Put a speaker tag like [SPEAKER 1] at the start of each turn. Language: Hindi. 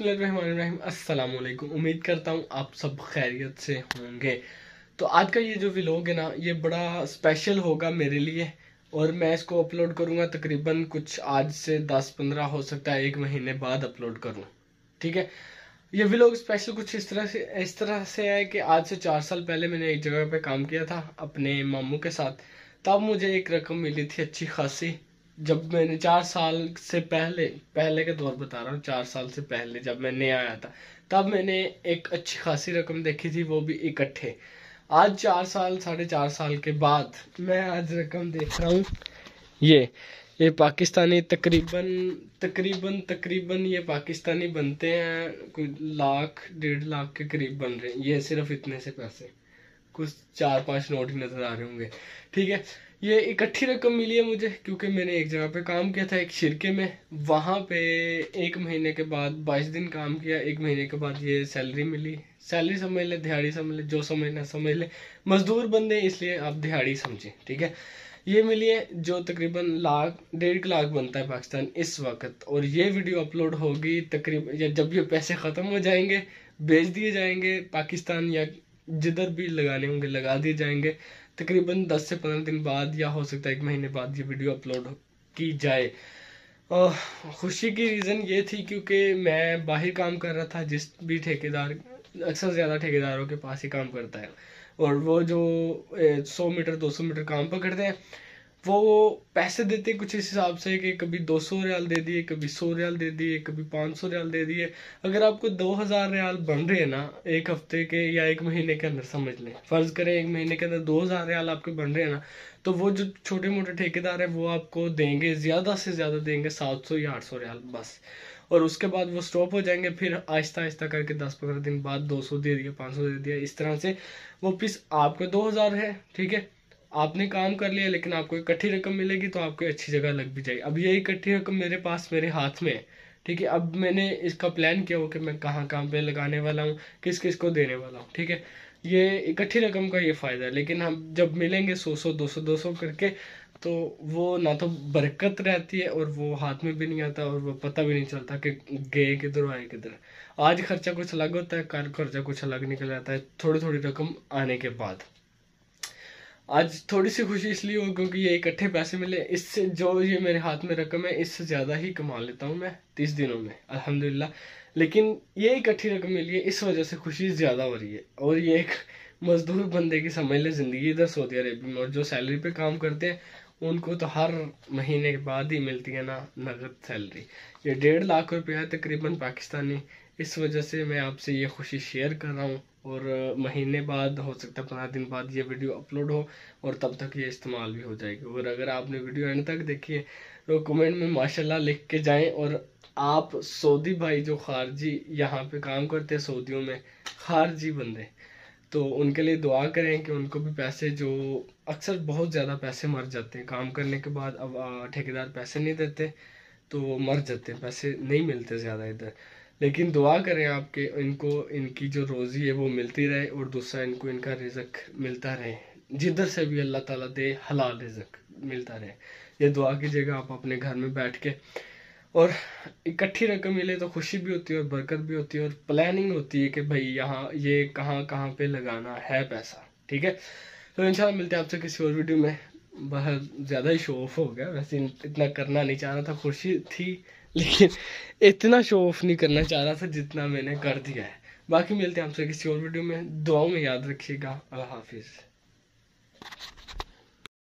[SPEAKER 1] अस्सलाम वालेकुम उम्मीद करता हूँ आप सब खैरियत से होंगे तो आज का ये जो व्लॉग है ना ये बड़ा स्पेशल होगा मेरे लिए और मैं इसको अपलोड करूँगा तकरीबन कुछ आज से दस पंद्रह हो सकता है एक महीने बाद अपलोड करूँ ठीक है ये व्लॉग स्पेशल कुछ इस तरह से इस तरह से है कि आज से चार साल पहले मैंने एक जगह पे काम किया था अपने मामू के साथ तब मुझे एक रकम मिली थी अच्छी खासी जब मैंने चार साल से पहले पहले के दौर बता रहा हूँ चार साल से पहले जब मैं नया आया था तब मैंने एक अच्छी खासी रकम देखी थी वो भी इकट्ठे आज चार साल साढ़े चार साल के बाद मैं आज रकम देख रहा हूँ ये ये पाकिस्तानी तकरीबन तकरीबन तकरीबन ये पाकिस्तानी बनते हैं कोई लाख डेढ़ लाख के करीब बन रहे हैं ये सिर्फ इतने से पैसे कुछ चार पांच नोट ही नज़र आ रहे होंगे ठीक है ये इकट्ठी रकम मिली है मुझे क्योंकि मैंने एक जगह पे काम किया था एक शिरके में वहाँ पे एक महीने के बाद बाईस दिन काम किया एक महीने के बाद ये सैलरी मिली सैलरी समझ ले दिहाड़ी समझ ले जो समझना समझ ले मजदूर बंदे इसलिए आप दिहाड़ी समझें ठीक है ये मिली है जो तकरीबन लाख डेढ़ लाख बनता है पाकिस्तान इस वक्त और ये वीडियो अपलोड होगी तकरीबन या जब ये पैसे ख़त्म हो जाएंगे बेच दिए जाएंगे पाकिस्तान या जिधर भी लगा लिए होंगे लगा दिए जाएंगे तकरीबन 10 से 15 दिन बाद या हो सकता है एक महीने बाद ये वीडियो अपलोड की जाए खुशी की रीज़न ये थी क्योंकि मैं बाहर काम कर रहा था जिस भी ठेकेदार अक्सर ज़्यादा ठेकेदारों के पास ही काम करता है और वो जो 100 मीटर 200 मीटर काम पकड़ते हैं वो पैसे देते कुछ इस हिसाब से कि कभी 200 रियाल दे दिए कभी 100 रियाल दे दिए कभी 500 रियाल दे दिए अगर आपको 2000 रियाल बन रहे हैं ना एक हफ्ते के या एक महीने के अंदर समझ लें फ़र्ज़ करें एक महीने के अंदर 2000 रियाल आपके बन रहे हैं ना तो वो जो छोटे मोटे ठेकेदार हैं वो आपको देंगे ज़्यादा से ज़्यादा देंगे सौ या सौ रियाल बस और उसके बाद वो स्टॉप हो जाएंगे फिर आहिस्ता आहिस्ता करके दस पंद्रह दिन बाद सौ दे दिया सौ दे दिया इस तरह से वो पीस दो हज़ार है ठीक है आपने काम कर लिया लेकिन आपको इकट्ठी रकम मिलेगी तो आपको अच्छी जगह लग भी जाएगी अब ये इकट्ठी रकम मेरे पास मेरे हाथ में है ठीक है अब मैंने इसका प्लान किया हो कि मैं कहाँ कहाँ पे लगाने वाला हूँ किस किस को देने वाला हूँ ठीक है ये इकट्ठी रकम का ये फ़ायदा है लेकिन हम जब मिलेंगे सौ सौ दो सौ दो सौ करके तो वो ना तो बरकत रहती है और वो हाथ में भी नहीं आता और वो पता भी नहीं चलता कि गए किधर आए किधर आज खर्चा कुछ अलग होता है कार खर्चा कुछ अलग निकल जाता है थोड़ी थोड़ी रकम आने के बाद आज थोड़ी सी खुशी इसलिए हो क्योंकि ये इकट्ठे पैसे मिले इससे जो ये मेरे हाथ में रकम है इससे ज़्यादा ही कमा लेता हूँ मैं तीस दिनों में अल्हम्दुलिल्लाह लेकिन ये इकट्ठी रकम मिली है इस वजह से खुशी ज़्यादा हो रही है और ये एक मजदूर बंदे की समझ ले ज़िंदगी इधर सऊदी अरेबिया में और जो सैलरी पे काम करते हैं उनको तो हर महीने के बाद ही मिलती है ना नगद सैलरी ये डेढ़ लाख रुपया है तकरीबन पाकिस्तानी इस वजह से मैं आपसे ये खुशी शेयर कर रहा हूँ और महीने बाद हो सकता है पंद्रह दिन बाद ये वीडियो अपलोड हो और तब तक ये इस्तेमाल भी हो जाएगी और अगर आपने वीडियो एंड तक देखी है तो कमेंट में माशाल्लाह लिख के जाएं और आप सऊदी भाई जो खारजी यहाँ पे काम करते हैं सऊदियों में खारजी बंदे तो उनके लिए दुआ करें कि उनको भी पैसे जो अक्सर बहुत ज़्यादा पैसे मर जाते हैं काम करने के बाद अब ठेकेदार पैसे नहीं देते तो वो मर जाते हैं पैसे नहीं मिलते ज़्यादा इधर लेकिन दुआ करें आपके इनको इनकी जो रोज़ी है वो मिलती रहे और दूसरा इनको इनका रिजक मिलता रहे जिधर से भी अल्लाह ताला दे हलाल रिजक मिलता रहे ये दुआ कीजिएगा आप अपने घर में बैठ के और इकट्ठी रकम मिले तो खुशी भी होती है और बरकत भी होती है और प्लानिंग होती है कि भाई यहाँ ये कहाँ कहाँ पे लगाना है पैसा ठीक है तो इंशाल्लाह मिलते हैं आपसे किसी और वीडियो में बहुत ज़्यादा ही शो ऑफ हो गया वैसे इतना करना नहीं चाह रहा था खुशी थी लेकिन इतना शो ऑफ नहीं करना चाह रहा था जितना मैंने कर दिया है बाकी मिलते हैं आपसे किसी और वीडियो में दुआओं में याद रखिएगा अल्लाह हाफिज़